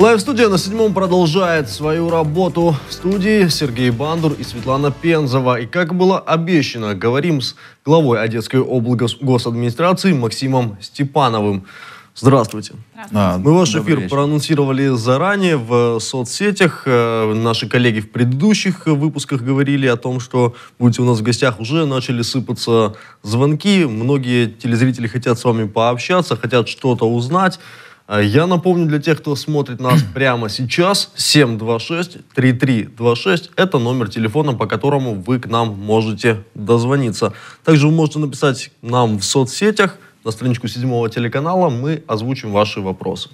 Лайв-студия на седьмом продолжает свою работу. В студии Сергей Бандур и Светлана Пензова. И как было обещано, говорим с главой Одесской облгосадминистрации Максимом Степановым. Здравствуйте. А, Здравствуйте. Мы ваш Добрый эфир вечер. проанонсировали заранее в соцсетях. Э, наши коллеги в предыдущих выпусках говорили о том, что будете у нас в гостях, уже начали сыпаться звонки. Многие телезрители хотят с вами пообщаться, хотят что-то узнать. А, я напомню для тех, кто смотрит нас прямо сейчас, 726-3326 – это номер телефона, по которому вы к нам можете дозвониться. Также вы можете написать нам в соцсетях, на страничку седьмого телеканала, мы озвучим ваши вопросы.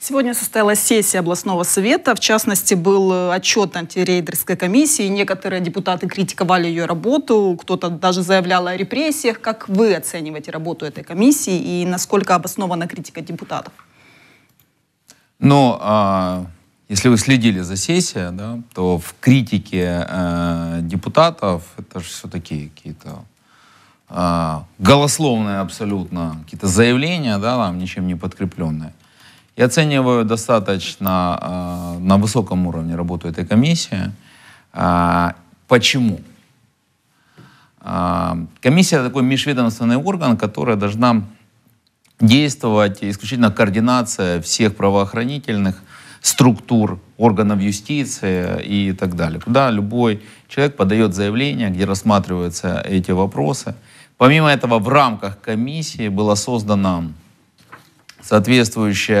Сегодня состоялась сессия областного совета. В частности, был э, отчет антирейдерской комиссии. Некоторые депутаты критиковали ее работу. Кто-то даже заявлял о репрессиях. Как вы оцениваете работу этой комиссии и насколько обоснована критика депутатов? Но а, если вы следили за сессией, да, то в критике э, депутатов это же все-таки какие-то э, голословные абсолютно какие-то заявления, да, там ничем не подкрепленные. Я оцениваю достаточно э, на высоком уровне работу этой комиссии. Э, почему? Э, комиссия такой межведомственный орган, которая должна действовать исключительно координация всех правоохранительных структур, органов юстиции и так далее. Куда любой человек подает заявление, где рассматриваются эти вопросы. Помимо этого, в рамках комиссии была создана соответствующие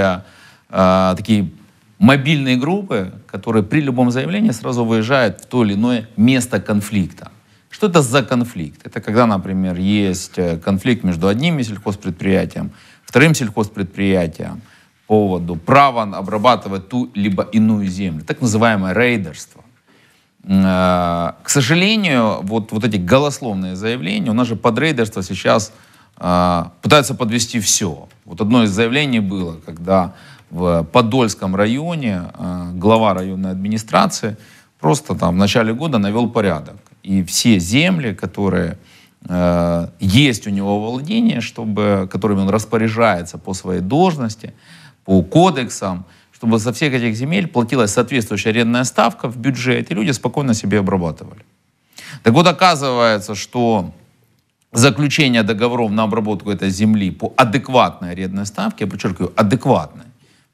э, а, такие мобильные группы, которые при любом заявлении сразу выезжают в то или иное место конфликта. Что это за конфликт? Это когда, например, есть э, конфликт между одним сельхозпредприятием, вторым сельхозпредприятием по поводу права обрабатывать ту либо иную землю, так называемое рейдерство. Э, к сожалению, вот, вот эти голословные заявления, у нас же под рейдерство сейчас э, пытаются подвести все. Вот одно из заявлений было, когда в Подольском районе глава районной администрации просто там в начале года навел порядок и все земли, которые э, есть у него владение, чтобы, которыми он распоряжается по своей должности, по кодексам, чтобы со всех этих земель платилась соответствующая арендная ставка в бюджет, и люди спокойно себе обрабатывали. Так вот, оказывается, что заключение договоров на обработку этой земли по адекватной арендной ставке, я подчеркиваю, адекватной,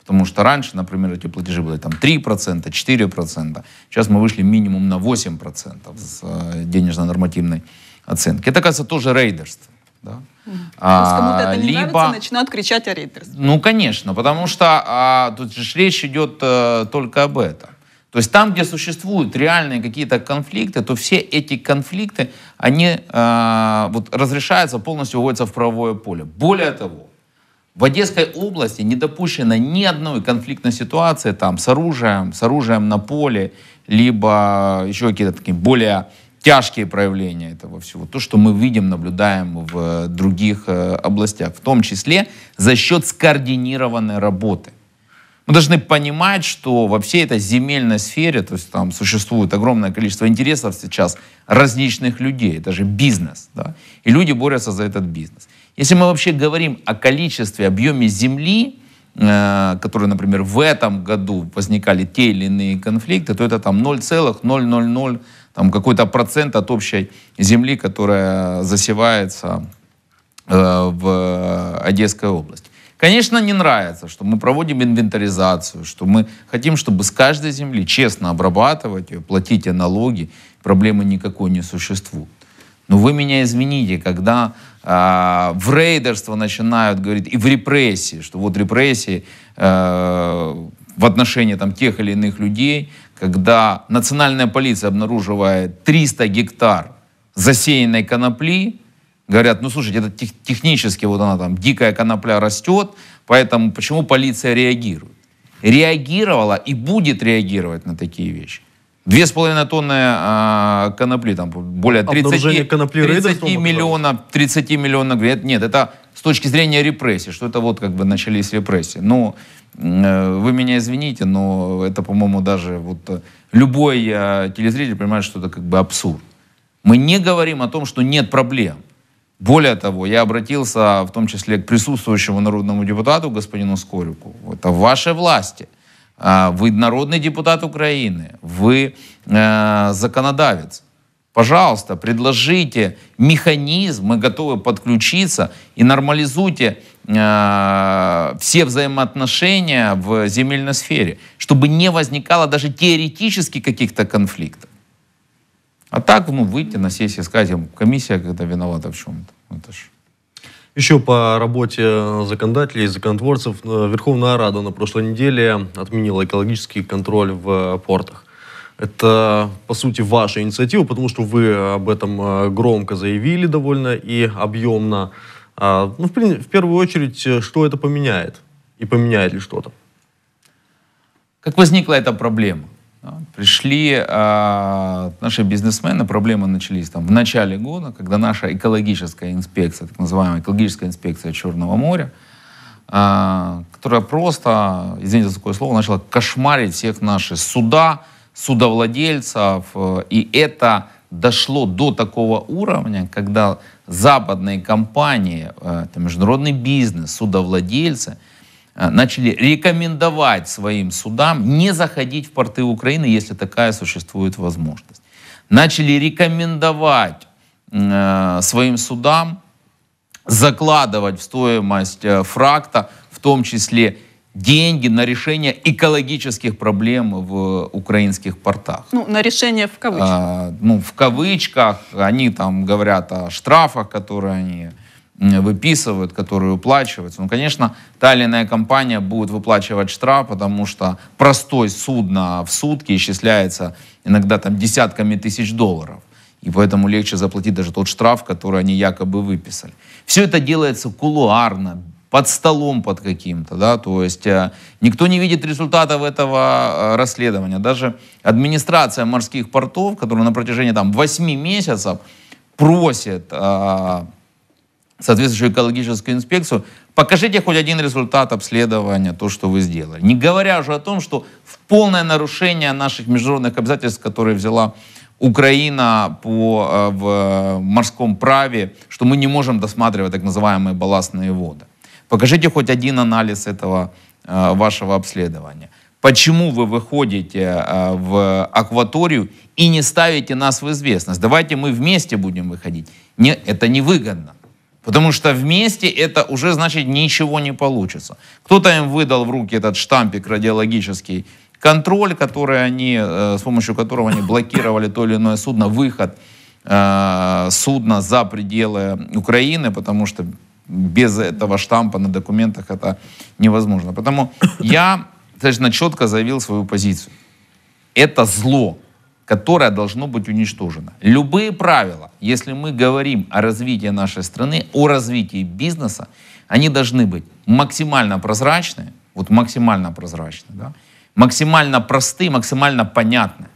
Потому что раньше, например, эти платежи были там 3%, 4%. Сейчас мы вышли минимум на 8% с э, денежно-нормативной оценки. Это, кажется, тоже рейдерство. Да? А, кому-то это не а, либо... нравится, начинают кричать о рейдерстве. Ну, конечно, потому что а, тут же речь идет а, только об этом. То есть там, где существуют реальные какие-то конфликты, то все эти конфликты, они а, вот, разрешаются, полностью уводятся в правовое поле. Более того, в Одесской области не допущено ни одной конфликтной ситуации там с оружием, с оружием на поле, либо еще какие-то такие более тяжкие проявления этого всего. То, что мы видим, наблюдаем в других э, областях, в том числе за счет скоординированной работы. Мы должны понимать, что во всей этой земельной сфере, то есть там существует огромное количество интересов сейчас различных людей, даже бизнес, да, и люди борются за этот бизнес. Если мы вообще говорим о количестве, объеме земли, э, которые, например, в этом году возникали те или иные конфликты, то это там 0,000 там какой-то процент от общей земли, которая засевается э, в Одесской области. Конечно, не нравится, что мы проводим инвентаризацию, что мы хотим, чтобы с каждой земли честно обрабатывать ее, платить налоги, проблемы никакой не существует. Но вы меня извините, когда э, в рейдерство начинают говорить и в репрессии, что вот репрессии э, в отношении там, тех или иных людей, когда национальная полиция обнаруживает 300 гектар засеянной конопли, Говорят, ну слушайте, это тех, технически вот она там, дикая конопля растет, поэтому почему полиция реагирует? Реагировала и будет реагировать на такие вещи. Две с половиной тонны э, конопли, там более 30, конопли 30 миллионов, 30 миллионов, говорят, нет, это с точки зрения репрессий, что это вот как бы начались репрессии. Ну, э, вы меня извините, но это, по-моему, даже вот э, любой э, телезритель понимает, что это как бы абсурд. Мы не говорим о том, что нет проблем. Более того, я обратился в том числе к присутствующему народному депутату, господину Скорюку. Это «А в вашей власти. А, вы народный депутат Украины, вы э, законодавец. Пожалуйста, предложите механизм, мы готовы подключиться и нормализуйте э, все взаимоотношения в земельной сфере, чтобы не возникало даже теоретически каких-то конфликтов. А так, ну, выйти на сессию, сказать комиссия когда виновата в чем-то. Ну, это ж... Еще по работе законодателей и законотворцев э, Верховная Рада на прошлой неделе отменила экологический контроль в э, портах. Это, по сути, ваша инициатива, потому что вы об этом э, громко заявили довольно и объемно. А, ну, в, в первую очередь, что это поменяет? И поменяет ли что-то? Как возникла эта проблема? Пришли э, наши бизнесмены, проблемы начались там в начале года, когда наша экологическая инспекция, так называемая экологическая инспекция Черного моря, э, которая просто, извините за такое слово, начала кошмарить всех наши суда, судовладельцев. Э, и это дошло до такого уровня, когда западные компании, э, это международный бизнес, судовладельцы – Э, начали рекомендовать своим судам не заходить в порты Украины, если такая существует возможность. Начали рекомендовать э, своим судам закладывать в стоимость э, фракта, в том числе деньги на решение экологических проблем в украинских портах. Ну, на решение в кавычках. А, ну, в кавычках. Они там говорят о штрафах, которые они выписывают, которые уплачиваются. Ну, конечно, та или иная компания будет выплачивать штраф, потому что простой судно в сутки исчисляется иногда там десятками тысяч долларов. И поэтому легче заплатить даже тот штраф, который они якобы выписали. Все это делается кулуарно, под столом под каким-то, да, то есть э, никто не видит результатов этого э, расследования. Даже администрация морских портов, которая на протяжении там 8 месяцев просит э, соответствующую экологическую инспекцию, покажите хоть один результат обследования, то, что вы сделали. Не говоря уже о том, что в полное нарушение наших международных обязательств, которые взяла Украина по, э, в э, морском праве, что мы не можем досматривать так называемые балластные воды. Покажите хоть один анализ этого э, вашего обследования. Почему вы выходите в акваторию и не ставите нас в известность? Давайте мы вместе будем выходить. Нет, это невыгодно. Потому что вместе это уже значит ничего не получится. Кто-то им выдал в руки этот штампик радиологический, контроль, который они, э, с помощью которого они блокировали то или иное судно, выход э, судна за пределы Украины, потому что без этого штампа на документах это невозможно. Поэтому я конечно, четко заявил свою позицию. Это зло которое должно быть уничтожено. Любые правила, если мы говорим о развитии нашей страны, о развитии бизнеса, они должны быть максимально прозрачные, вот максимально прозрачны, да? максимально простые, максимально понятны.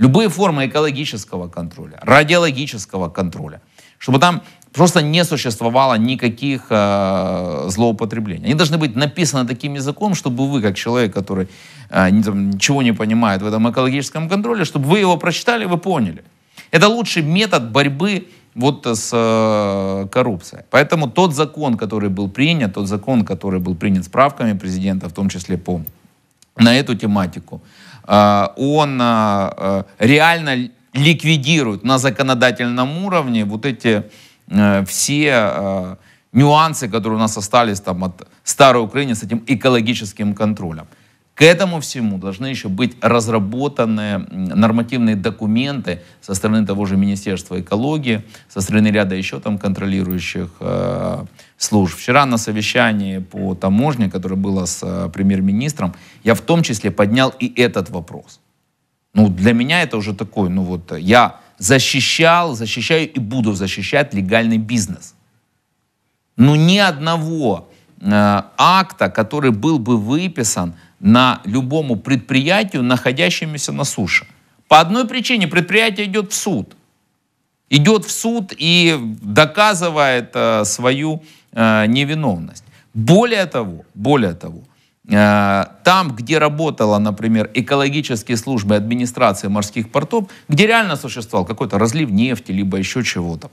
Любые формы экологического контроля, радиологического контроля, чтобы там просто не существовало никаких э, злоупотреблений. Они должны быть написаны таким языком, чтобы вы, как человек, который э, ничего не понимает в этом экологическом контроле, чтобы вы его прочитали, вы поняли. Это лучший метод борьбы вот с э, коррупцией. Поэтому тот закон, который был принят, тот закон, который был принят справками президента, в том числе по на эту тематику, э, он э, э реально ликвидирует на законодательном уровне вот эти Э, все э, нюансы, которые у нас остались там от старой Украины с этим экологическим контролем. К этому всему должны еще быть разработаны нормативные документы со стороны того же Министерства экологии, со стороны ряда еще там контролирующих э, служб. Вчера на совещании по таможне, которое было с э, премьер-министром, я в том числе поднял и этот вопрос. Ну, для меня это уже такой, ну вот я защищал, защищаю и буду защищать легальный бизнес. Но ни одного э, акта, который был бы выписан на любому предприятию, находящемуся на суше. По одной причине предприятие идет в суд. Идет в суд и доказывает э, свою э, невиновность. Более того, более того, Э, там, где работала, например, экологические службы администрации морских портов, где реально существовал какой-то разлив нефти, либо еще чего-то.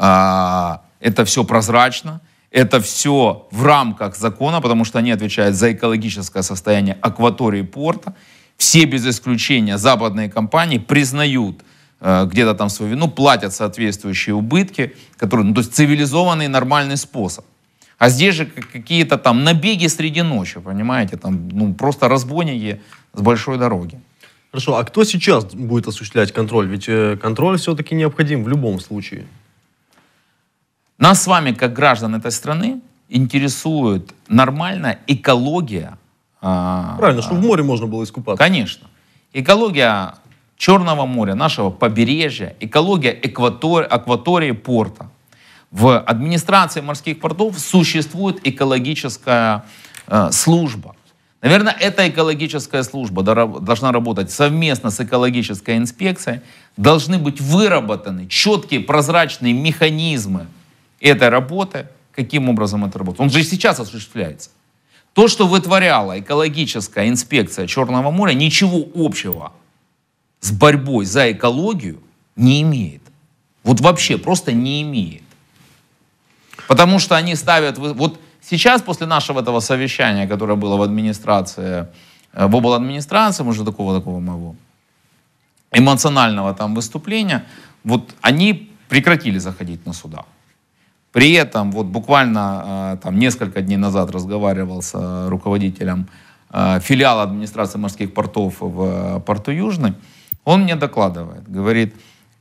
Э, это все прозрачно, это все в рамках закона, потому что они отвечают за экологическое состояние акватории порта. Все без исключения западные компании признают э, где-то там свою вину, платят соответствующие убытки, которые, ну, то есть цивилизованный нормальный способ. А здесь же какие-то там набеги среди ночи, понимаете, там ну, просто разбойники с большой дороги. Хорошо, а кто сейчас будет осуществлять контроль? Ведь э, контроль все-таки необходим в любом случае. Нас с вами, как граждан этой страны, интересует нормальная экология. А, Правильно, а, чтобы в а, море можно было искупаться. Конечно. Экология Черного моря, нашего побережья, экология экватор, акватории порта. В администрации морских портов существует экологическая э, служба. Наверное, эта экологическая служба должна работать совместно с экологической инспекцией. Должны быть выработаны четкие прозрачные механизмы этой работы, каким образом это работает. Он же сейчас осуществляется. То, что вытворяла экологическая инспекция Черного моря, ничего общего с борьбой за экологию не имеет. Вот вообще просто не имеет. Потому что они ставят... Вот сейчас, после нашего этого совещания, которое было в администрации, э, в обл. администрации, может, такого такого моего, эмоционального там выступления, вот они прекратили заходить на суда. При этом вот буквально э, там несколько дней назад разговаривал с э, руководителем филиала администрации морских портов в порту Южный, он мне докладывает, говорит,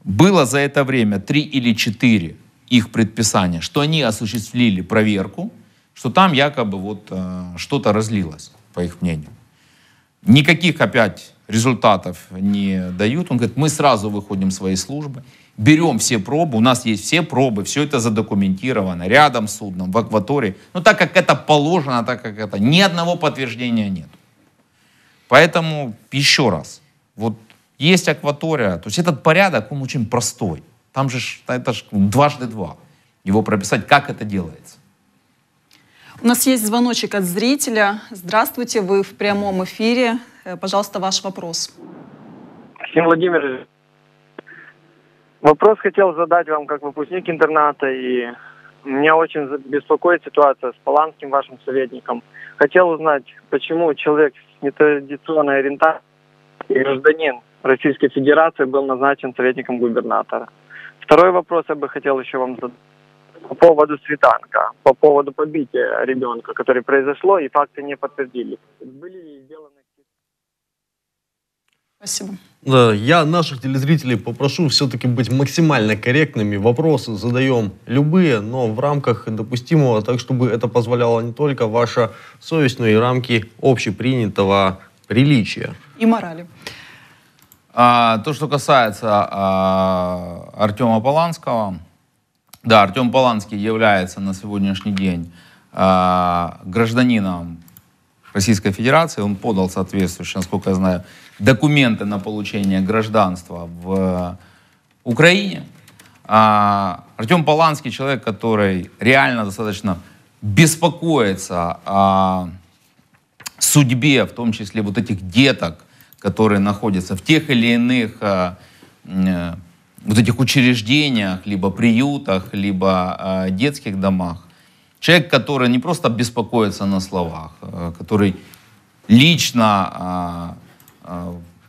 было за это время три или четыре их предписания, что они осуществили проверку, что там якобы вот э, что-то разлилось, по их мнению. Никаких опять результатов не дают. Он говорит, мы сразу выходим с своей службы, берем все пробы, у нас есть все пробы, все это задокументировано, рядом с судном, в акватории. Но так как это положено, так как это, ни одного подтверждения нет. Поэтому еще раз, вот есть акватория, то есть этот порядок, он очень простой – там же это ж дважды два. Его прописать, как это делается. У нас есть звоночек от зрителя. Здравствуйте, вы в прямом эфире. Э, пожалуйста, ваш вопрос. Всем Владимирович, вопрос хотел задать вам как выпускник интерната. И меня очень беспокоит ситуация с Поланским, вашим советником. Хотел узнать, почему человек с нетрадиционной ориентацией, гражданин Российской Федерации, был назначен советником губернатора. Второй вопрос я бы хотел еще вам задать по поводу Светанка, по поводу побития ребенка, которое произошло, и факты не подтвердились. Были ли сделаны... Спасибо. Да, Я наших телезрителей попрошу все-таки быть максимально корректными. Вопросы задаем любые, но в рамках допустимого, так чтобы это позволяло не только ваша совесть, но и рамки общепринятого приличия. И морали. А, то, что касается а, Артема Поланского, да, Артем Поланский является на сегодняшний день а, гражданином Российской Федерации. Он подал соответствующие, насколько я знаю, документы на получение гражданства в Украине. А, Артем Поланский человек, который реально достаточно беспокоится о судьбе, в том числе вот этих деток, которые находятся в тех или иных а, э, вот этих учреждениях, либо приютах, либо а, детских домах. Человек, который не просто беспокоится на словах, а, который лично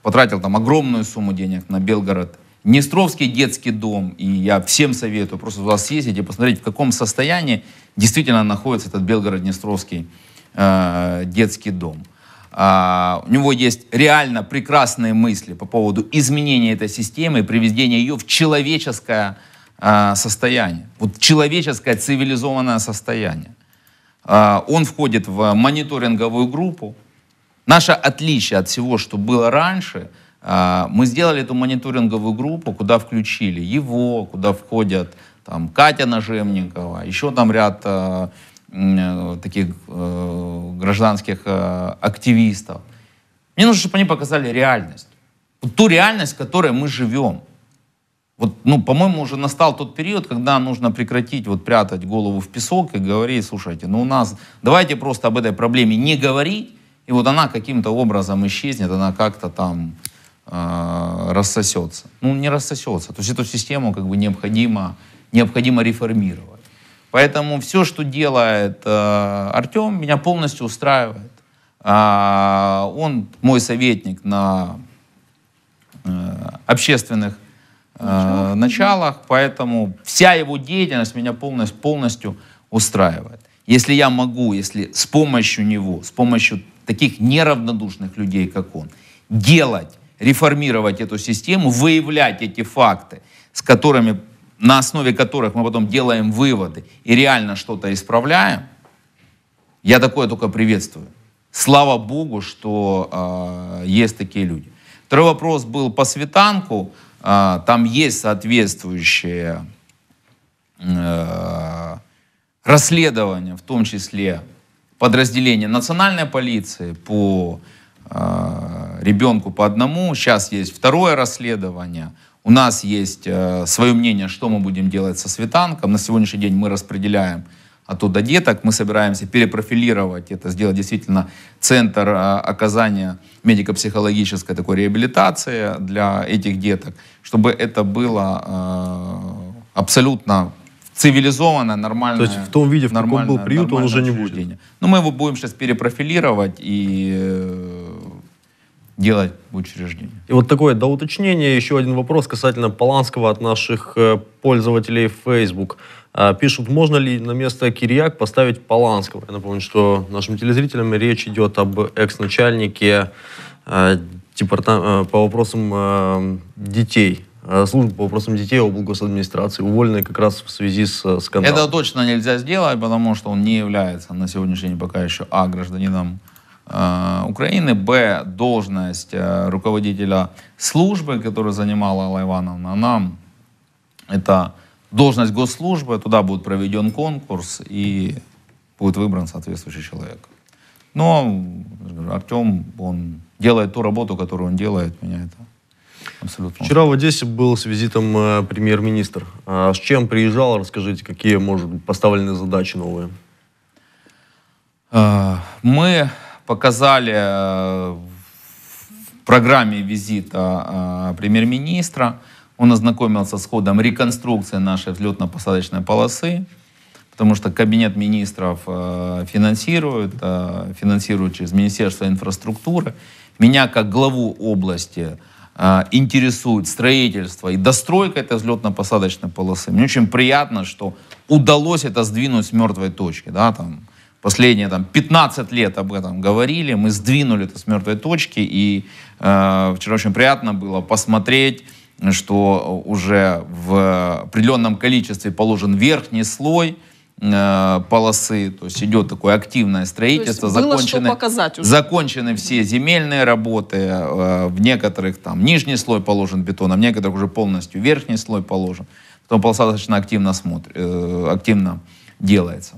потратил там огромную сумму денег на Белгород, Днестровский детский дом, и я всем советую просто туда съездить и посмотреть, в каком состоянии действительно находится этот Белгород-Днестровский э, детский дом. А, у него есть реально прекрасные мысли по поводу изменения этой системы и приведения ее в человеческое а, состояние, вот человеческое цивилизованное состояние. А, он входит в мониторинговую группу. Наше отличие от всего, что было раньше, мы сделали эту мониторинговую группу, куда включили его, куда входят там, Катя Нажемникова, еще там ряд Э, таких э, гражданских э, активистов. Мне нужно, чтобы они показали реальность. Вот ту реальность, в которой мы живем. Вот, ну, по-моему, уже настал тот период, когда нужно прекратить вот прятать голову в песок и говорить, слушайте, ну у нас, давайте просто об этой проблеме не говорить, и вот она каким-то образом исчезнет, она как-то там э, рассосется. Ну, не рассосется. То есть эту систему как бы необходимо, необходимо реформировать. Поэтому все, что делает э, Артем, меня полностью устраивает. А, он мой советник на э, общественных э, началах, поэтому вся его деятельность меня полностью, полностью устраивает. Если я могу, если с помощью него, с помощью таких неравнодушных людей, как он, делать, реформировать эту систему, выявлять эти факты, с которыми на основе которых мы потом делаем выводы и реально что-то исправляем, я такое только приветствую. Слава Богу, что э, есть такие люди. Второй вопрос был по светанку. Э, там есть соответствующее э, а, расследования, в том числе подразделение национальной полиции по э, ребенку по одному. Сейчас есть второе расследование – у нас есть э, свое мнение, что мы будем делать со светанком. На сегодняшний день мы распределяем оттуда деток. Мы собираемся перепрофилировать это, сделать действительно центр э, оказания медико-психологической такой реабилитации для этих деток, чтобы это было э, абсолютно цивилизованно, нормально. То есть в том виде, в каком был приют, он уже не будет. Ну, мы его будем сейчас перепрофилировать и э, делать учреждение. И вот такое доуточнение. Еще один вопрос касательно Поланского от наших э, пользователей Facebook. А, пишут, можно ли на место Кирьяк поставить Поланского? Я напомню, что нашим телезрителям речь идет об экс-начальнике э, э, по вопросам детей службы по вопросам детей облгосадминистрации, уволенные как раз в связи с скандалом. Это точно нельзя сделать, потому что он не является на сегодняшний день пока еще А гражданином а, Украины, б, должность э, руководителя службы, которую занимала Алла Ивановна, она, это должность госслужбы, туда будет проведен конкурс и будет выбран соответствующий человек. Но Артем, он делает ту работу, которую он делает, меня это абсолютно... Вчера в Одессе был с визитом э, премьер-министр. А с чем приезжал? Расскажите, какие, может быть, поставлены задачи новые? А, мы показали э, в программе визита э, премьер-министра. Он ознакомился с ходом реконструкции нашей взлетно-посадочной полосы, потому что кабинет министров э, финансирует, финансирует через Министерство инфраструктуры. Меня как главу области интересует строительство и достройка этой взлетно-посадочной полосы. Мне очень приятно, что удалось это сдвинуть с мертвой точки. Да, там, последние там, 15 лет об этом говорили, мы сдвинули это с мертвой точки, и э, вчера очень приятно было посмотреть, что уже в определенном количестве положен верхний слой, э, полосы, то есть идет такое активное строительство, закончены, закончены все земельные работы, э, в некоторых там нижний слой положен бетоном, в некоторых уже полностью верхний слой положен, потом полоса достаточно активно, смотр, э, активно делается.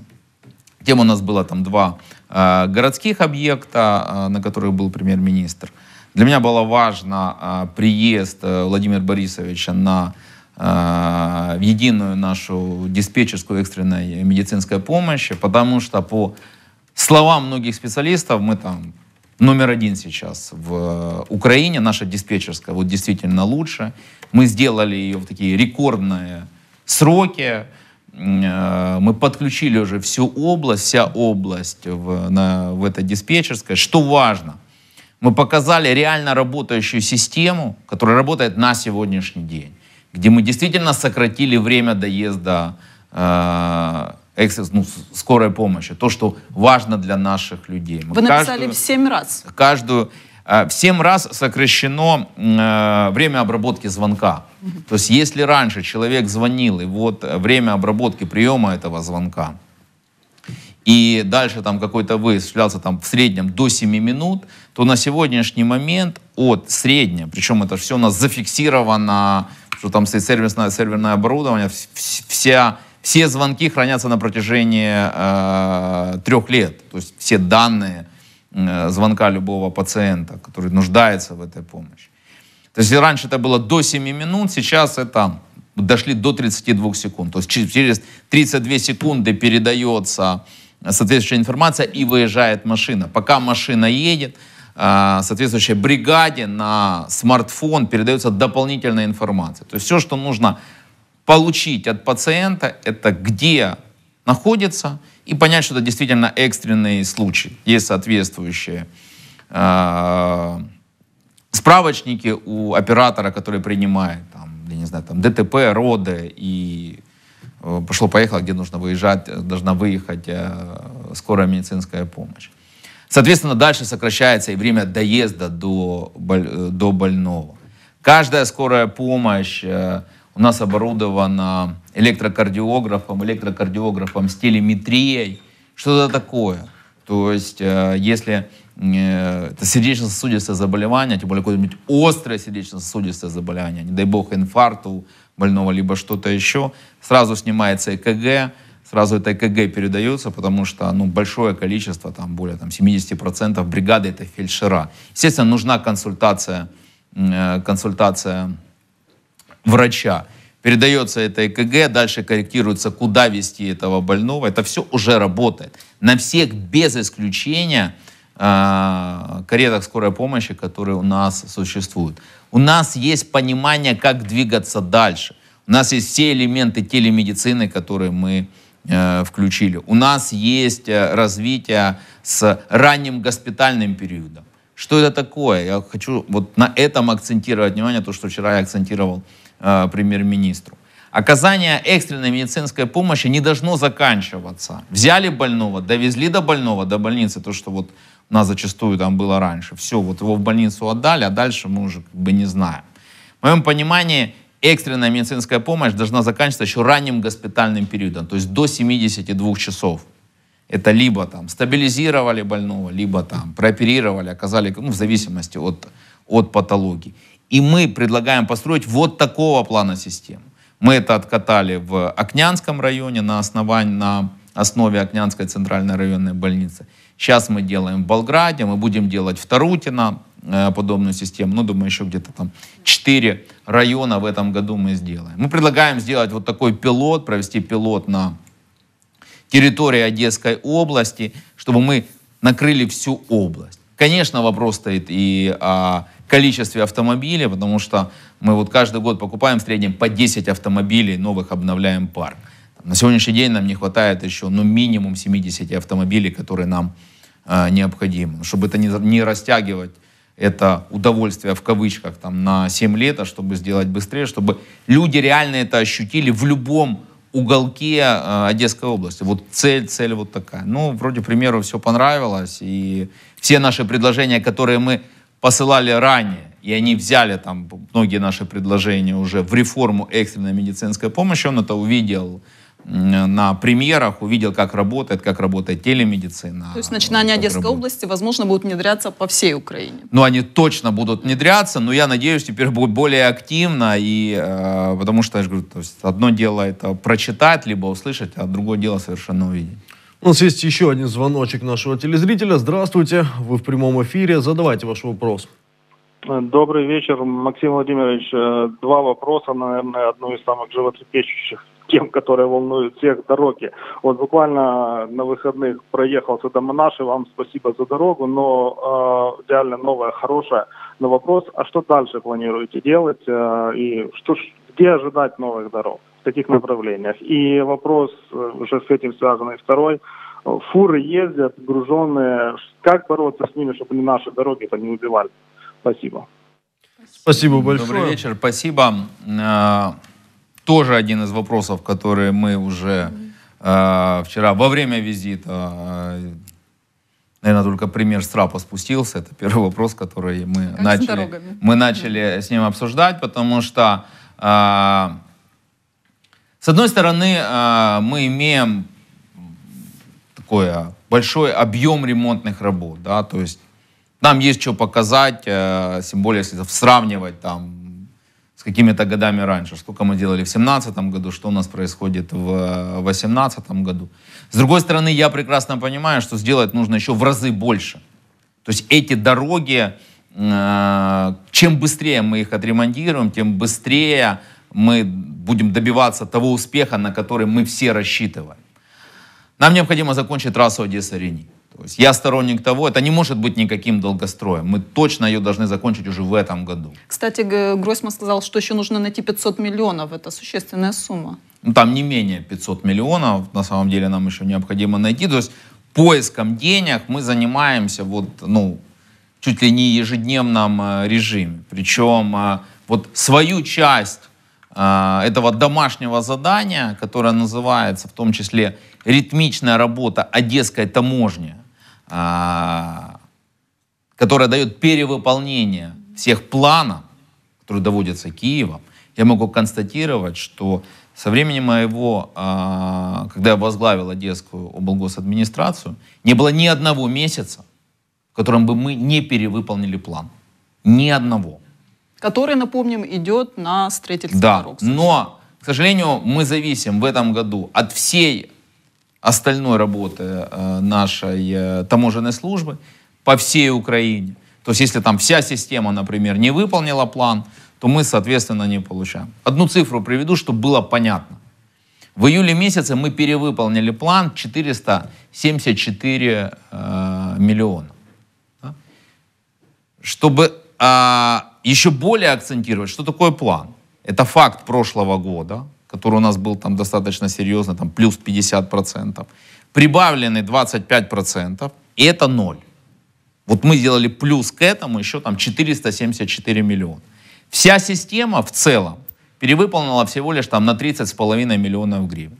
Тем у нас было там два э, городских объекта, э, на которых был премьер-министр. Для меня было важно э, приезд э, Владимира Борисовича на э, единую нашу диспетчерскую экстренной медицинской помощи, потому что по словам многих специалистов мы там номер один сейчас в э, Украине, наша диспетчерская вот действительно лучше. Мы сделали ее в такие рекордные сроки. Э, мы подключили уже всю область, вся область в, на, в это диспетчерское. Что важно, мы показали реально работающую систему, которая работает на сегодняшний день, где мы действительно сократили время доезда э, экстрес, ну, скорой помощи, то, что важно для наших людей. Мы Вы написали каждую, в 7 раз. Каждую, Э, в 7 раз сокращено э, время обработки звонка. То есть если раньше человек звонил, и вот э, время обработки приема этого звонка, и дальше там какой-то выезд осуществлялся там в среднем до 7 минут, то на сегодняшний момент от среднего, причем это все у нас зафиксировано, что там стоит сервисное, серверное оборудование, вся, все звонки хранятся на протяжении э, трех лет, то есть все данные, Э, звонка любого пациента, который нуждается в этой помощи. То есть раньше это было до 7 минут, сейчас это дошли до 32 секунд. То есть через 32 секунды передается соответствующая информация и выезжает машина. Пока машина едет, э, соответствующей бригаде на смартфон передается дополнительная информация. То есть все, что нужно получить от пациента, это где находится, и понять, что это действительно экстренный случай. Есть соответствующие а, справочники у оператора, который принимает, там, я не знаю, там ДТП, роды и э, пошло-поехало, где нужно выезжать, э, должна выехать э, скорая медицинская помощь. Соответственно, дальше сокращается и время доезда до, э, до больного. Каждая скорая помощь э, у нас оборудовано электрокардиографом, электрокардиографом с телеметрией, что-то такое. То есть, э, если э, это сердечно-сосудистое заболевание, тем более какое-нибудь острое сердечно-сосудистое заболевание, не дай бог инфаркт у больного, либо что-то еще, сразу снимается ЭКГ, сразу это ЭКГ передается, потому что ну, большое количество, там, более там, 70% бригады — это фельдшера. Естественно, нужна консультация, э, консультация врача. Передается это ЭКГ, дальше корректируется, куда вести этого больного. Это все уже работает. На всех без исключения э, каретах скорой помощи, которые у нас существуют. У нас есть понимание, как двигаться дальше. У нас есть все элементы телемедицины, которые мы э, включили. У нас есть э, развитие с ранним госпитальным периодом. Что это такое? Я хочу вот на этом акцентировать внимание, то, что вчера я акцентировал э, э, премьер-министру. Оказание экстренной медицинской помощи не должно заканчиваться. Взяли больного, довезли до больного, до больницы, то, что вот у нас зачастую там было раньше. Все, вот его в больницу отдали, а дальше мы уже как бы не знаем. В моем понимании экстренная медицинская помощь должна заканчиваться еще ранним госпитальным периодом, то есть до 72 часов. Это либо там стабилизировали больного, либо там прооперировали, оказали, ну, в зависимости от, от патологии. И мы предлагаем построить вот такого плана систему. Мы это откатали в Окнянском районе на, основании, на основе Окнянской центральной районной больницы. Сейчас мы делаем в Болграде, мы будем делать в Тарутино э, подобную систему. Ну, думаю, еще где-то там 4 района в этом году мы сделаем. Мы предлагаем сделать вот такой пилот, провести пилот на территории Одесской области, чтобы мы накрыли всю область. Конечно, вопрос стоит и о а, количестве автомобилей, потому что мы вот каждый год покупаем в среднем по 10 автомобилей, новых обновляем парк. На сегодняшний день нам не хватает еще ну, минимум 70 автомобилей, которые нам э, необходимы. Ну, чтобы это не, не растягивать это удовольствие в кавычках там, на 7 лет, а чтобы сделать быстрее, чтобы люди реально это ощутили в любом уголке э, Одесской области. Вот цель, цель вот такая. Ну, вроде примеру все понравилось, и все наши предложения, которые мы посылали ранее, и они взяли там многие наши предложения уже в реформу экстренной медицинской помощи, он это увидел на премьерах, увидел, как работает, как работает телемедицина. То есть начинание Одесской работает. области, возможно, будут внедряться по всей Украине? Ну, они точно будут внедряться, но я надеюсь, теперь будет более активно, и, э, потому что, я же говорю, то есть одно дело это прочитать, либо услышать, а другое дело совершенно увидеть. У нас есть еще один звоночек нашего телезрителя. Здравствуйте, вы в прямом эфире, задавайте ваш вопрос. Э, добрый вечер, Максим Владимирович. Э, два вопроса, наверное, одну из самых животрепещущих тем, которые волнуют всех дороги. Вот буквально на выходных проехался до Монаши, вам спасибо за дорогу, но э, реально новая, хорошая. Но вопрос, а что дальше планируете делать э, и что, где ожидать новых дорог? в таких направлениях. И вопрос э, уже с этим связанный второй. Фуры ездят, груженные. Как бороться с ними, чтобы наши дороги это не убивали? Спасибо. Спасибо большое. Добрый вечер, спасибо. Э, тоже один из вопросов, которые мы уже э, вчера во время визита Наверное, только пример Страпа спустился. Это первый вопрос, который мы как начали, мы начали с ним обсуждать, потому что э, одной стороны, э, мы имеем такой большой объем ремонтных работ, да, то есть нам есть что показать, э, тем более, если сравнивать там с какими-то годами раньше, сколько мы делали в 2017 году, что у нас происходит в 2018 году. С другой стороны, я прекрасно понимаю, что сделать нужно еще в разы больше. То есть эти дороги, э, чем быстрее мы их отремонтируем, тем быстрее мы будем добиваться того успеха, на который мы все рассчитываем. Нам необходимо закончить трассу Одесса-Рени. То есть я сторонник того, это не может быть никаким долгостроем. Мы точно ее должны закончить уже в этом году. Кстати, Гройсман сказал, что еще нужно найти 500 миллионов. Это существенная сумма. Ну, там не менее 500 миллионов. На самом деле нам еще необходимо найти. То есть поиском денег мы занимаемся вот, ну, чуть ли не ежедневном э, режиме. Причем э, вот свою часть Э, этого домашнего задания, которое называется в том числе ритмичная работа одесской таможни, э, которая дает перевыполнение всех планов, которые доводятся Киевом, я могу констатировать, что со времени моего, э, когда я возглавил Одесскую облгосадминистрацию, не было ни одного месяца, в котором бы мы не перевыполнили план. Ни одного который, напомним, идет на строительство да, дорог. Но, к сожалению, мы зависим в этом году от всей остальной работы э, нашей э, таможенной службы по всей Украине. То есть если там вся система, например, не выполнила план, то мы, соответственно, не получаем. Одну цифру приведу, чтобы было понятно. В июле месяце мы перевыполнили план 474 э, миллиона. Чтобы а, еще более акцентировать, что такое план. Это факт прошлого года, который у нас был там достаточно серьезно, там плюс 50%, прибавлены 25%, и это ноль. Вот мы сделали плюс к этому еще там 474 миллиона. Вся система в целом перевыполнила всего лишь там на 30,5 миллионов гривен.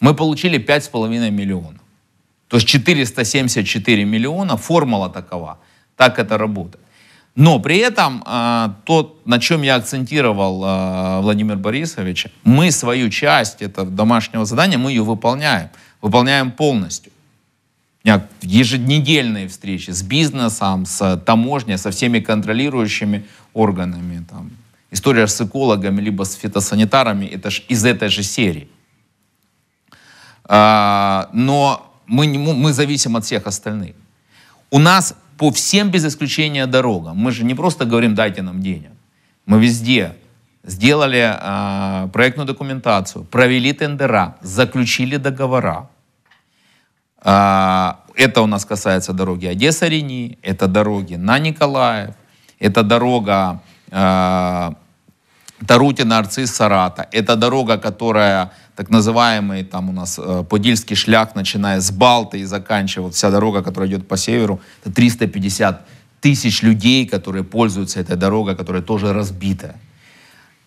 Мы получили 5,5 миллионов. То есть 474 миллиона, формула такова. Так это работает. Но при этом э, а, то, на чем я акцентировал а, Владимир Борисович, мы свою часть этого домашнего задания, мы ее выполняем, выполняем полностью. У меня еженедельные встречи с бизнесом, с таможней, со всеми контролирующими органами. Там. История с экологами, либо с фитосанитарами, это ж из этой же серии. А, но мы, не, мы зависим от всех остальных. У нас по всем без исключения дорогам. Мы же не просто говорим «дайте нам денег». Мы везде сделали э, проектную документацию, провели тендера, заключили договора. Э, это у нас касается дороги Одесса-Рени, это дороги на Николаев, это дорога а, Тарути Нарцисс Сарата. Это дорога, которая так называемый там у нас э, Подильский шлях, начиная с Балты и заканчивая вот вся дорога, которая идет по северу, это 350 тысяч людей, которые пользуются этой дорогой, которая тоже разбита.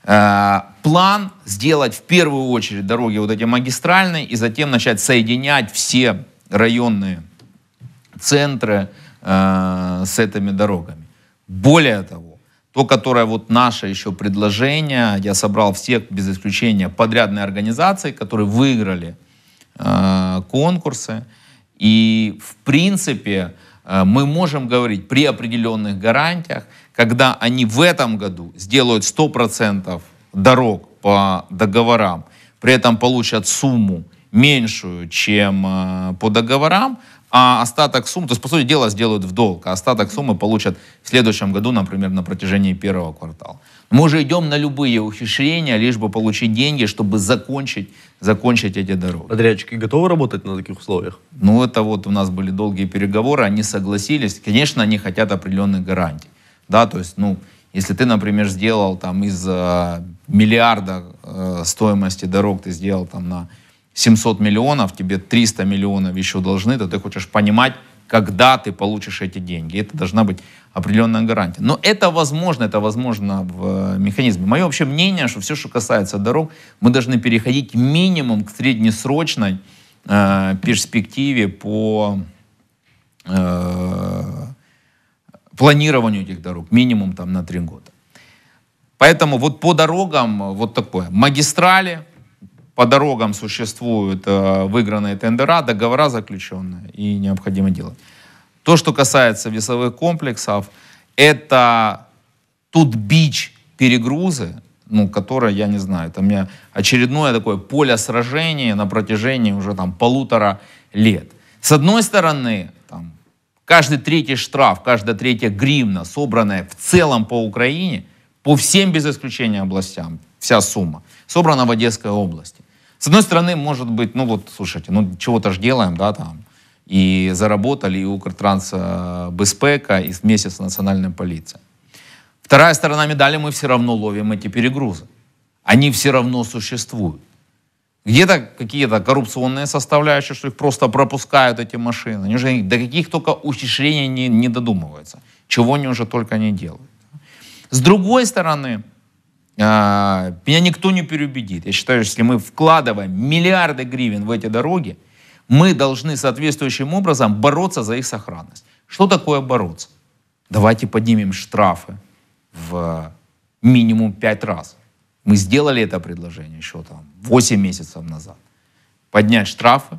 Э, план сделать в первую очередь дороги вот эти магистральные и затем начать соединять все районные центры э, с этими дорогами. Более того, то, которое вот наше еще предложение, я собрал всех без исключения подрядные организации, которые выиграли э, конкурсы. И в принципе э, мы можем говорить при определенных гарантиях, когда они в этом году сделают 100% дорог по договорам, при этом получат сумму меньшую, чем э, по договорам, а остаток суммы, то есть, по сути дела, сделают в долг, а остаток суммы получат в следующем году, например, на протяжении первого квартала. Мы уже идем на любые ухищрения, лишь бы получить деньги, чтобы закончить, закончить эти дороги. Подрядчики готовы работать на таких условиях? Ну, это вот у нас были долгие переговоры, они согласились. Конечно, они хотят определенных гарантий. Да, то есть, ну, если ты, например, сделал там из э, миллиарда э, стоимости дорог, ты сделал там на 700 миллионов, тебе 300 миллионов еще должны, то ты хочешь понимать, когда ты получишь эти деньги. Это должна быть определенная гарантия. Но это возможно, это возможно в э, механизме. Мое вообще мнение, что все, что касается дорог, мы должны переходить минимум к среднесрочной э, перспективе по э, планированию этих дорог, минимум там на три года. Поэтому вот по дорогам вот такое. Магистрали, по дорогам существуют э, выигранные тендера, договора заключенные, и необходимо делать. То, что касается весовых комплексов, это тут бич перегрузы, ну, которая, я не знаю, это у меня очередное такое поле сражения на протяжении уже там полутора лет. С одной стороны, там, каждый третий штраф, каждая третья гривна, собранная в целом по Украине, по всем без исключения областям, вся сумма, собрана в Одесской области. С одной стороны, может быть, ну вот, слушайте, ну чего-то же делаем, да, там, и заработали и Укртранс э, Беспека, и вместе с национальной полицией. Вторая сторона медали, мы все равно ловим эти перегрузы. Они все равно существуют. Где-то какие-то коррупционные составляющие, что их просто пропускают эти машины. Они же до каких только ухищрений не, не додумываются. Чего они уже только не делают. С другой стороны, а, меня никто не переубедит. Я считаю, что если мы вкладываем миллиарды гривен в эти дороги, мы должны соответствующим образом бороться за их сохранность. Что такое бороться? Давайте поднимем штрафы в минимум пять раз. Мы сделали это предложение еще там 8 месяцев назад. Поднять штрафы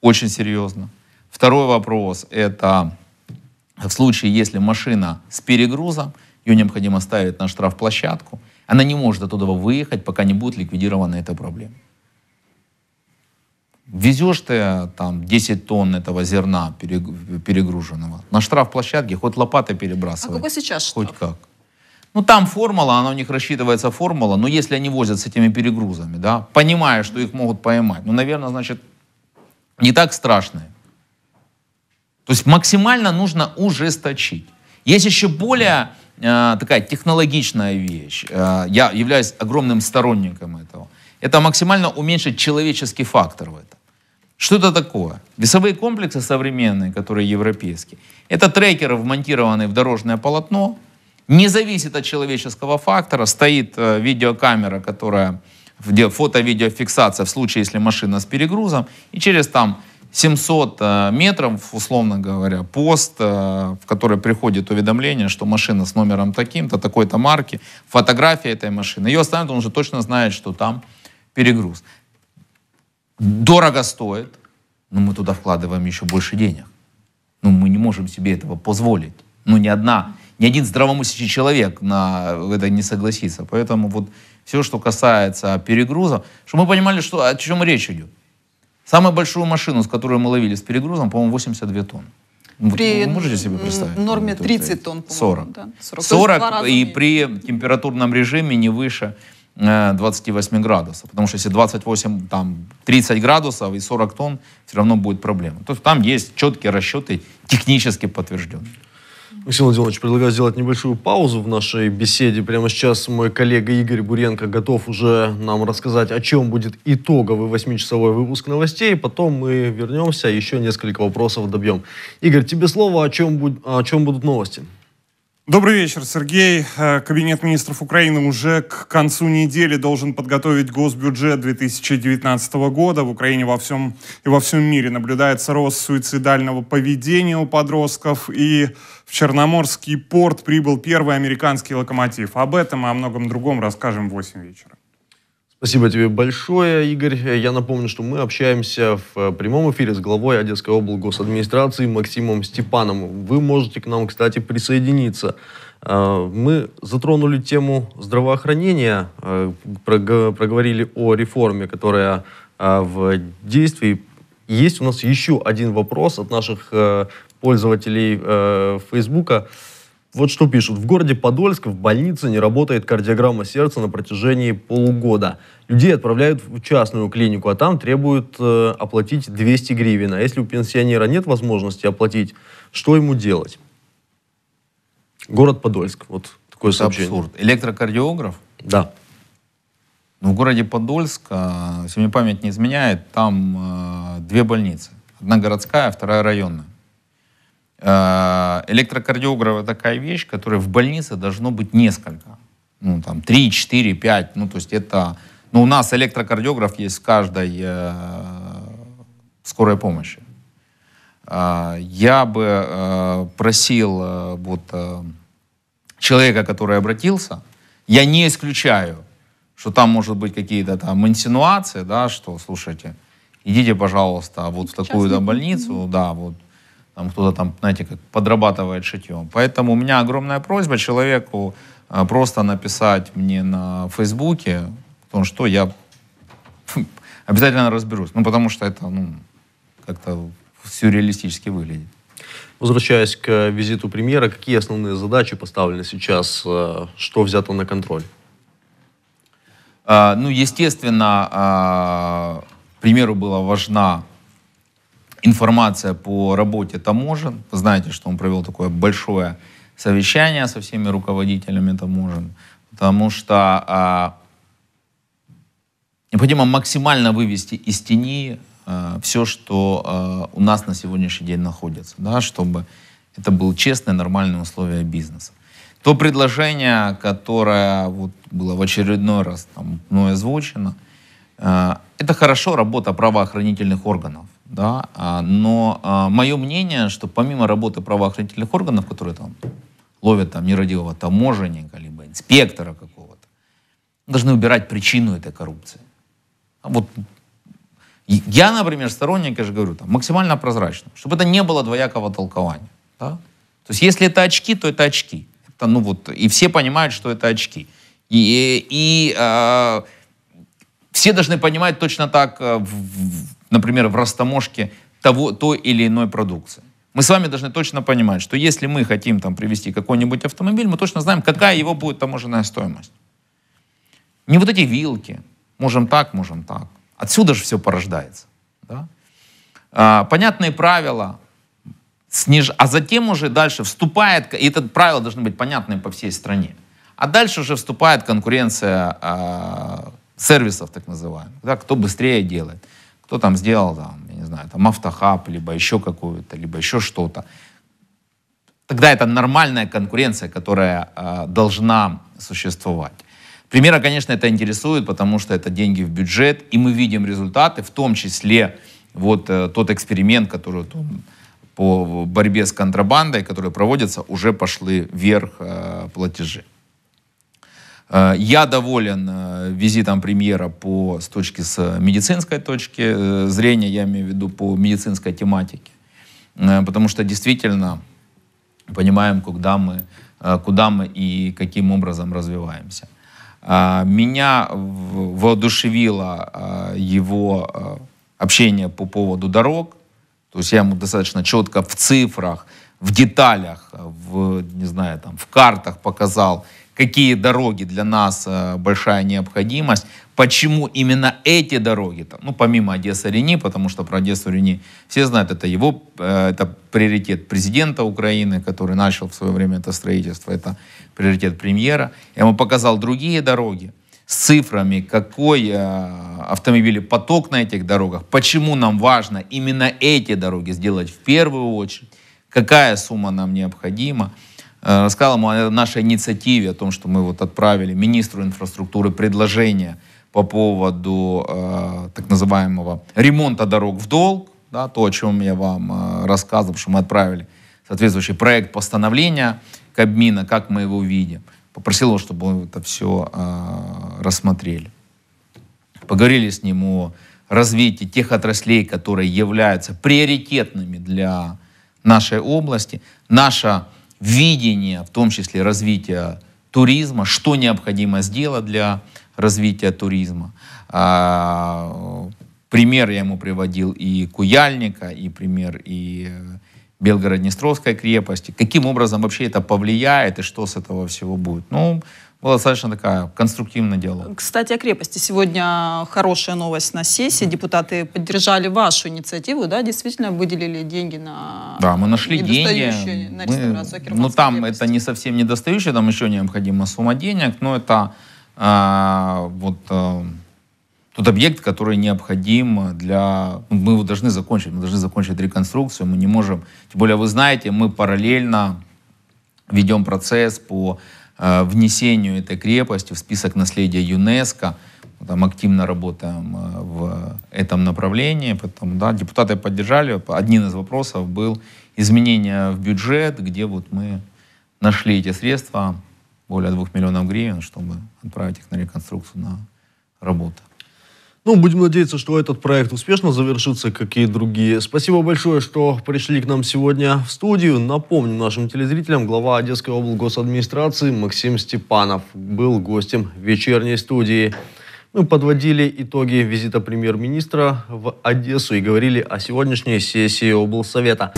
очень серьезно. Второй вопрос – это в случае, если машина с перегрузом, ее необходимо ставить на штрафплощадку. Она не может оттуда выехать, пока не будет ликвидирована эта проблема. Везешь ты э, там 10 тонн этого зерна перегруженного. На штраф площадке хоть лопатой перебрасывай. А какой сейчас штраф? Хоть как. Ну, там формула, она у них рассчитывается формула, но если они возят с этими перегрузами, да, понимая, что их могут поймать, ну, наверное, значит, не так страшно. То есть максимально нужно ужесточить. Есть еще более а, такая технологичная вещь. А, я являюсь огромным сторонником этого. Это максимально уменьшить человеческий фактор в этом. Что это такое? Весовые комплексы современные, которые европейские, это трекеры, вмонтированные в дорожное полотно, не зависит от человеческого фактора, стоит э, видеокамера, которая фото-видеофиксация в случае, если машина с перегрузом, и через там 700 э, метров, условно говоря, пост, э, в который приходит уведомление, что машина с номером таким-то, такой-то марки, фотография этой машины. Ее оставят, он уже точно знает, что там перегруз. Дорого стоит, но мы туда вкладываем еще больше денег. Ну, мы не можем себе этого позволить. Ну, ни одна, ни один здравомыслящий человек на это не согласится. Поэтому вот все, что касается перегруза, чтобы мы понимали, что, о чем речь идет. Самую большую машину, с которой мы ловили с перегрузом, по-моему, 82 тонны. При вы можете себе представить? норме 30 тонн, по 40. Да? 40, 40 и при температурном режиме не выше 28 э, градусов. Потому что если 28, там, 30 градусов и 40 тонн, все равно будет проблема. То есть там есть четкие расчеты, технически подтвержденные. Максим Владимирович, предлагаю сделать небольшую паузу в нашей беседе. Прямо сейчас мой коллега Игорь Буренко готов уже нам рассказать, о чем будет итоговый восьмичасовой выпуск новостей. Потом мы вернемся, еще несколько вопросов добьем. Игорь, тебе слово, о чем, о чем будут новости? Добрый вечер, Сергей. Э, Кабинет министров Украины уже к концу недели должен подготовить госбюджет 2019 года. В Украине во всем и во всем мире наблюдается рост суицидального поведения у подростков и в Черноморский порт прибыл первый американский локомотив. Об этом и о многом другом расскажем в 8 вечера. Спасибо тебе большое, Игорь. Я напомню, что мы общаемся в э, прямом эфире с главой Одесской облгосадминистрации Максимом Степаном. Вы можете к нам, кстати, присоединиться. Э, мы затронули тему здравоохранения, э, проговорили о реформе, которая в действии. Есть у нас еще один вопрос от наших пользователей э, Фейсбука. Вот что пишут. В городе Подольск в больнице не работает кардиограмма сердца на протяжении полугода. Людей отправляют в частную клинику, а там требуют э, оплатить 200 гривен. А если у пенсионера нет возможности оплатить, что ему делать? Город Подольск. Вот такое Это сообщение. абсурд. Электрокардиограф? Да. Но ну, в городе Подольск, э, если мне память не изменяет, там э, две больницы. Одна городская, а вторая районная. Э, электрокардиограф такая вещь, которая в больнице должно быть несколько. Ну, там, 3, 4, 5. Ну, то есть это... Ну, у нас электрокардиограф есть в каждой э, скорой помощи. Э, я бы э, просил вот, человека, который обратился, я не исключаю, что там может быть какие-то там инсинуации, да, что, слушайте, идите, пожалуйста, вот в такую-то больницу, да, вот, там кто-то там, знаете, как подрабатывает шитьем. Поэтому у меня огромная просьба человеку э, просто написать мне на Фейсбуке, потому что я обязательно разберусь. Ну, потому что это, ну, как-то сюрреалистически выглядит. Возвращаясь к визиту премьера, какие основные задачи поставлены сейчас? Э, что взято на контроль? А, ну, естественно, а, премьеру была важна информация по работе таможен. Вы знаете, что он провел такое большое совещание со всеми руководителями таможен, потому что а, необходимо максимально вывести из тени а, все, что а, у нас на сегодняшний день находится, да, чтобы это был честные, нормальные условия бизнеса. То предложение, которое вот было в очередной раз там, мной озвучено, а, это хорошо работа правоохранительных органов да? А, но а, мое мнение, что помимо работы правоохранительных органов, которые там ловят там, нерадивого таможенника, либо инспектора какого-то, должны убирать причину этой коррупции. А вот я, например, сторонник, я же говорю, там, максимально прозрачно, чтобы это не было двоякого толкования. Да? То есть если это очки, то это очки. Это, ну, вот, и все понимают, что это очки. И, и, и а, все должны понимать точно так э, в, в, например, в растаможке того, той или иной продукции. Мы с вами должны точно понимать, что если мы хотим там привезти какой-нибудь автомобиль, мы точно знаем, какая его будет таможенная стоимость. Не вот эти вилки, можем так, можем так. Отсюда же все порождается. Да? А, понятные правила, сниж... а затем уже дальше вступает, и это правило должно быть понятным по всей стране. А дальше уже вступает конкуренция а, сервисов, так называемых, да, кто быстрее делает кто там сделал, там, я не знаю, там автохаб, либо еще какую-то, либо еще что-то. Тогда это нормальная конкуренция, которая э, должна существовать. Примера, конечно, это интересует, потому что это деньги в бюджет, и мы видим результаты, в том числе вот э, тот эксперимент, который там, по борьбе с контрабандой, который проводится, уже пошли вверх э, платежи. Э, я доволен э, визитом премьера по, с точки с медицинской точки э, зрения, я имею в виду по медицинской тематике. Потому что действительно понимаем, куда мы, куда мы и каким образом развиваемся. Меня воодушевило его общение по поводу дорог. То есть я ему достаточно четко в цифрах, в деталях, в, не знаю, там, в картах показал, какие дороги для нас э, большая необходимость, почему именно эти дороги, ну, помимо Одесса-Рени, потому что про Одессу-Рени все знают, это его, э, это приоритет президента Украины, который начал в свое время это строительство, это приоритет премьера. Я ему показал другие дороги с цифрами, какой э, автомобили поток на этих дорогах, почему нам важно именно эти дороги сделать в первую очередь, какая сумма нам необходима. Э, рассказал ему о нашей инициативе, о том, что мы вот отправили министру инфраструктуры предложение по поводу э, так называемого ремонта дорог в долг, да, то, о чем я вам э, рассказывал, что мы отправили соответствующий проект постановления Кабмина, как мы его увидим, Попросил его, чтобы он это все э, рассмотрели. Поговорили с ним о развитии тех отраслей, которые являются приоритетными для нашей области. Наша видение, в том числе развития туризма, что необходимо сделать для развития туризма. А, пример я ему приводил и Куяльника, и пример и э, Белгород-Днестровской крепости. Каким образом вообще это повлияет и что с этого всего будет? Ну, была достаточно такая конструктивная дело. Кстати, о крепости. Сегодня хорошая новость на сессии. Депутаты поддержали вашу инициативу, да, действительно выделили деньги на Да, мы нашли деньги. На мы, ну там крепости. это не совсем недостающее. там еще необходима сумма денег, но это э, вот э, тот объект, который необходим для... Ну, мы его должны закончить, мы должны закончить реконструкцию, мы не можем... Тем более, вы знаете, мы параллельно ведем процесс по Э, внесению этой крепости в список наследия ЮНЕСКО. Там активно работаем э, в этом направлении. Поэтому, да, депутаты поддержали. Один из вопросов был изменение в бюджет, где вот мы нашли эти средства, более 2 миллионов гривен, чтобы отправить их на реконструкцию, на работу. Ну, будем надеяться, что этот проект успешно завершится, как и другие. Спасибо большое, что пришли к нам сегодня в студию. Напомню нашим телезрителям, глава Одесской облгосадминистрации Максим Степанов был гостем вечерней студии. Мы подводили итоги визита премьер-министра в Одессу и говорили о сегодняшней сессии облсовета.